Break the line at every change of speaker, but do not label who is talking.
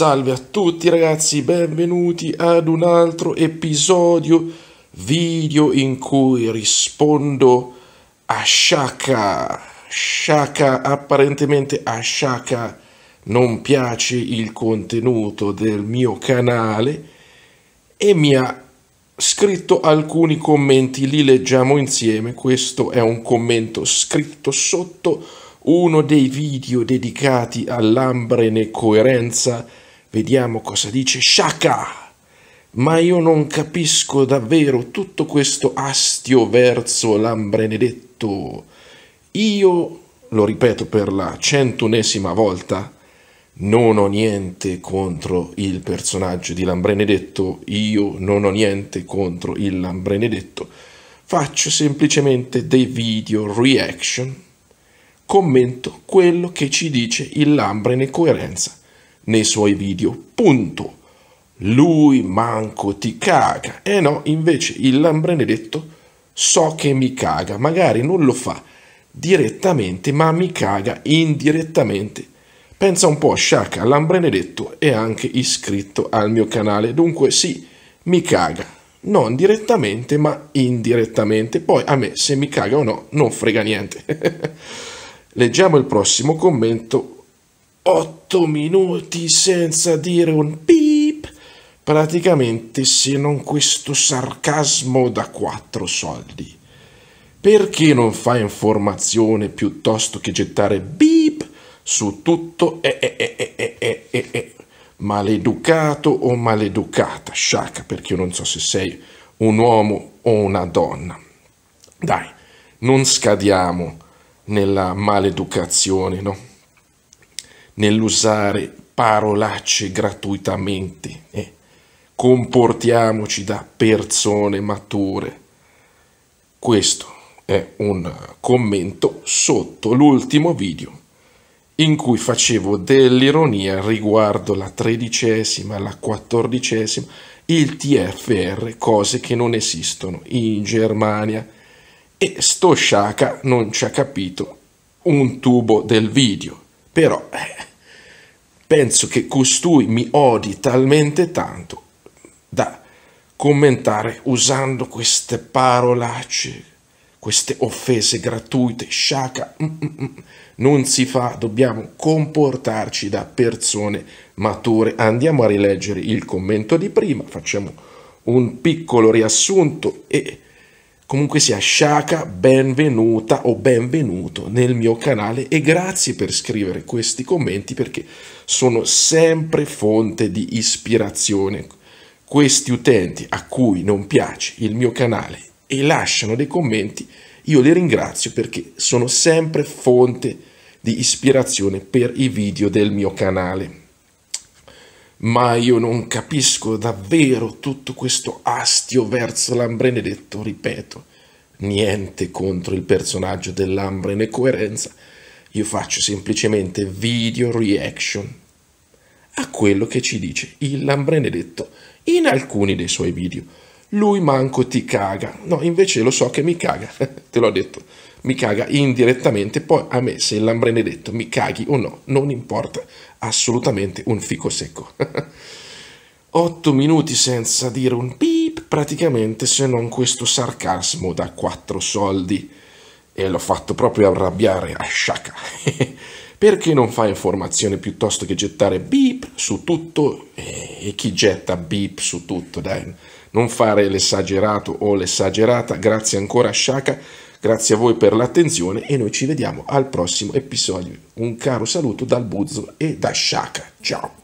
Salve a tutti ragazzi, benvenuti ad un altro episodio video in cui rispondo a Shaka. Shaka, apparentemente a Shaka non piace il contenuto del mio canale e mi ha scritto alcuni commenti, li leggiamo insieme. Questo è un commento scritto sotto uno dei video dedicati all'ambrene coerenza Vediamo cosa dice Shaka. Ma io non capisco davvero tutto questo astio verso l'ambrenedetto. Io, lo ripeto per la centunesima volta, non ho niente contro il personaggio di Lambrenedetto, io non ho niente contro il Lambrenedetto, faccio semplicemente dei video reaction, commento quello che ci dice il Lambre in coerenza nei suoi video. Punto. Lui manco ti caga. E eh no, invece il lambrenedetto so che mi caga. Magari non lo fa direttamente, ma mi caga indirettamente. Pensa un po', Shaka Lambrenedetto è anche iscritto al mio canale, dunque sì, mi caga, non direttamente ma indirettamente, poi a me se mi caga o no non frega niente. Leggiamo il prossimo commento 8 minuti senza dire un pip. Praticamente se non questo sarcasmo da 4 soldi. Perché non fai informazione piuttosto che gettare bip su tutto? Eh eh eh, eh, eh, eh, eh Maleducato o maleducata, sciacca, perché io non so se sei un uomo o una donna. Dai, non scadiamo nella maleducazione, no? nell'usare parolacce gratuitamente. Eh? Comportiamoci da persone mature. Questo è un commento sotto l'ultimo video in cui facevo dell'ironia riguardo la tredicesima, la quattordicesima, il TFR, cose che non esistono in Germania. E sto sciaca non ci ha capito un tubo del video, però... Eh, penso che costui mi odi talmente tanto da commentare usando queste parolacce, queste offese gratuite, sciaca, mm, mm, mm. non si fa, dobbiamo comportarci da persone mature. Andiamo a rileggere il commento di prima, facciamo un piccolo riassunto e Comunque sia, Shaka, benvenuta o benvenuto nel mio canale e grazie per scrivere questi commenti perché sono sempre fonte di ispirazione. Questi utenti a cui non piace il mio canale e lasciano dei commenti, io li ringrazio perché sono sempre fonte di ispirazione per i video del mio canale ma io non capisco davvero tutto questo astio verso l'ambrenedetto, ripeto, niente contro il personaggio dell'ambrene coerenza, io faccio semplicemente video reaction a quello che ci dice il lambrenedetto in alcuni dei suoi video lui manco ti caga. No, invece lo so che mi caga, te l'ho detto, mi caga indirettamente, poi a me se l'ambrenedetto mi caghi o no, non importa, assolutamente un fico secco. 8 minuti senza dire un pip, praticamente se non questo sarcasmo da 4 soldi. E l'ho fatto proprio arrabbiare a sciacca. Perché non fa informazione piuttosto che gettare beep su tutto? Eh, e chi getta beep su tutto, dai. Non fare l'esagerato o l'esagerata. Grazie ancora Shaka, grazie a voi per l'attenzione e noi ci vediamo al prossimo episodio. Un caro saluto dal Buzzo e da Shaka. Ciao!